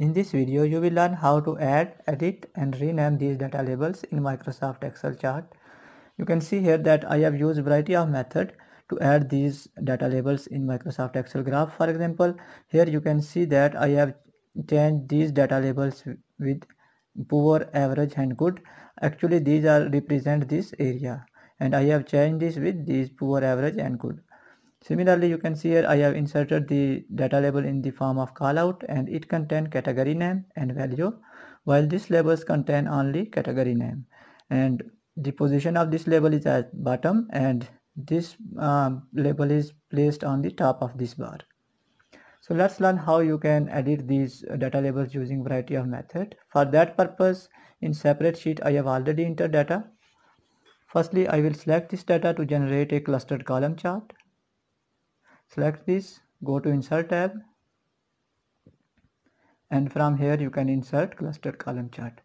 In this video, you will learn how to add, edit and rename these data labels in Microsoft Excel chart. You can see here that I have used variety of method to add these data labels in Microsoft Excel graph. For example, here you can see that I have changed these data labels with poor, average and good. Actually, these are represent this area and I have changed this with these poor, average and good. Similarly, you can see here I have inserted the data label in the form of callout and it contain category name and value while this labels contain only category name and the position of this label is at bottom and this um, label is placed on the top of this bar. So let's learn how you can edit these data labels using variety of method. For that purpose in separate sheet I have already entered data. Firstly I will select this data to generate a clustered column chart select this go to insert tab and from here you can insert cluster column chart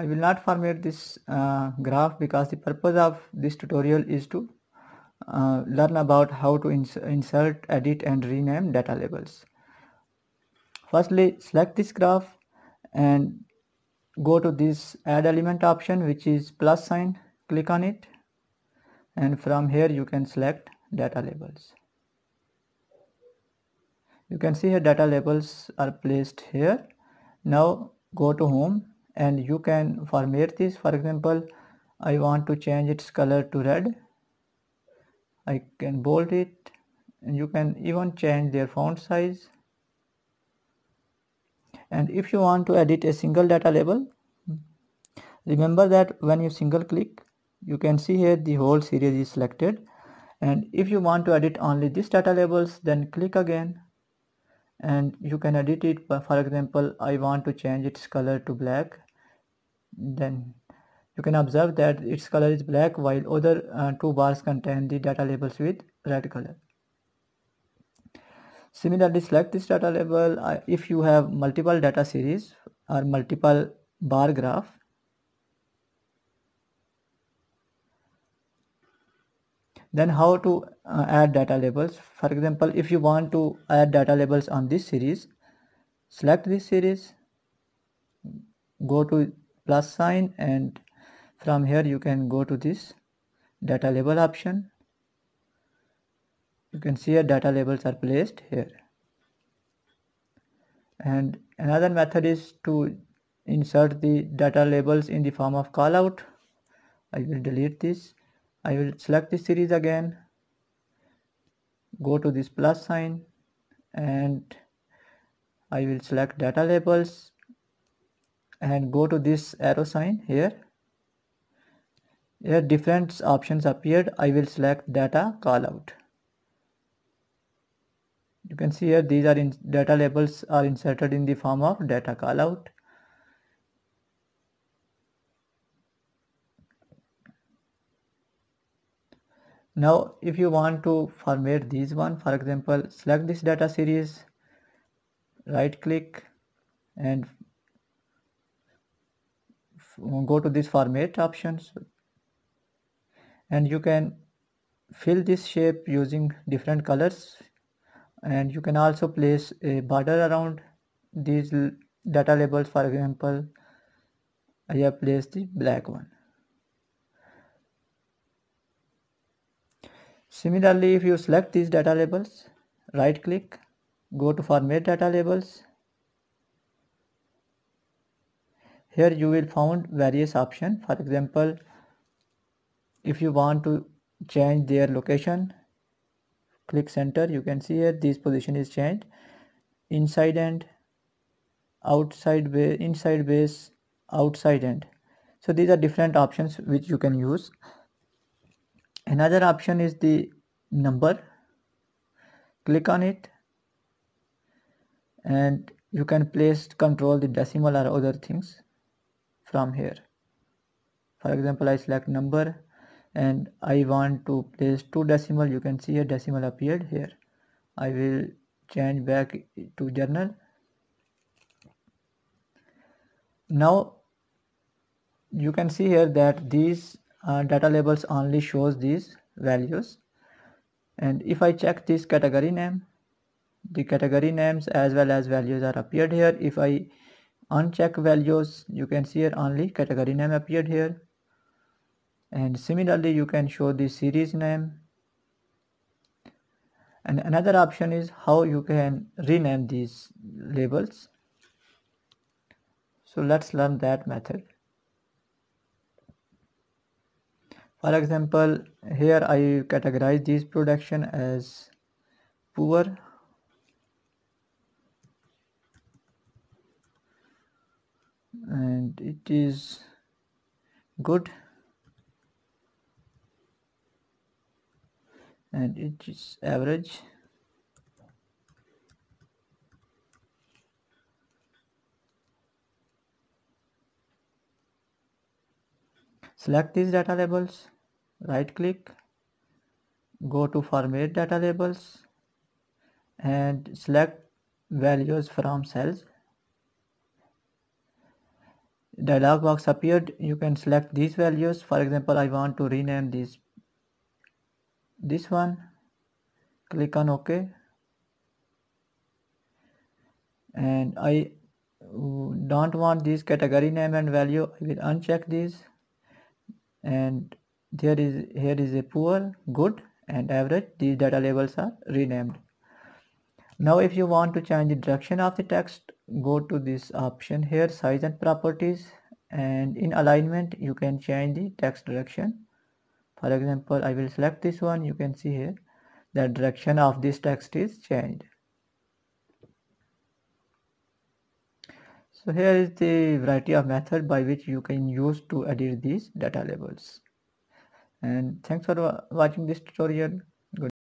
I will not format this uh, graph because the purpose of this tutorial is to uh, learn about how to ins insert edit and rename data labels firstly select this graph and go to this add element option which is plus sign click on it and from here you can select data labels you can see here data labels are placed here now go to home and you can format this for example I want to change its color to red I can bold it and you can even change their font size and if you want to edit a single data label remember that when you single click you can see here the whole series is selected and if you want to edit only this data labels then click again and you can edit it for example I want to change its color to black then you can observe that its color is black while other uh, two bars contain the data labels with red color similarly select this data label uh, if you have multiple data series or multiple bar graph then how to uh, add data labels for example if you want to add data labels on this series select this series go to plus sign and from here you can go to this data label option you can see here data labels are placed here and another method is to insert the data labels in the form of callout I will delete this I will select this series again go to this plus sign and I will select data labels and go to this arrow sign here here different options appeared I will select data callout you can see here these are in data labels are inserted in the form of data callout now if you want to format these one for example select this data series right click and go to this format options and you can fill this shape using different colors and you can also place a border around these data labels for example I have placed the black one Similarly, if you select these data labels, right click, go to format data labels. Here you will find various options. For example, if you want to change their location, click center. You can see here this position is changed. Inside and outside base, inside base, outside end. So these are different options which you can use another option is the number click on it and you can place control the decimal or other things from here for example I select number and I want to place two decimal you can see a decimal appeared here I will change back to journal now you can see here that these uh, data labels only shows these values and if I check this category name the category names as well as values are appeared here if I uncheck values you can see here only category name appeared here and similarly you can show the series name and another option is how you can rename these labels so let's learn that method for example here I categorize this production as poor and it is good and it is average Select these data labels, right click, go to format data labels and select values from cells. Dialog box appeared, you can select these values. For example, I want to rename this this one. Click on OK. And I don't want this category name and value. I will uncheck these and there is here is a poor good and average these data labels are renamed now if you want to change the direction of the text go to this option here size and properties and in alignment you can change the text direction for example I will select this one you can see here the direction of this text is changed So here is the variety of method by which you can use to edit these data labels. And thanks for watching this tutorial.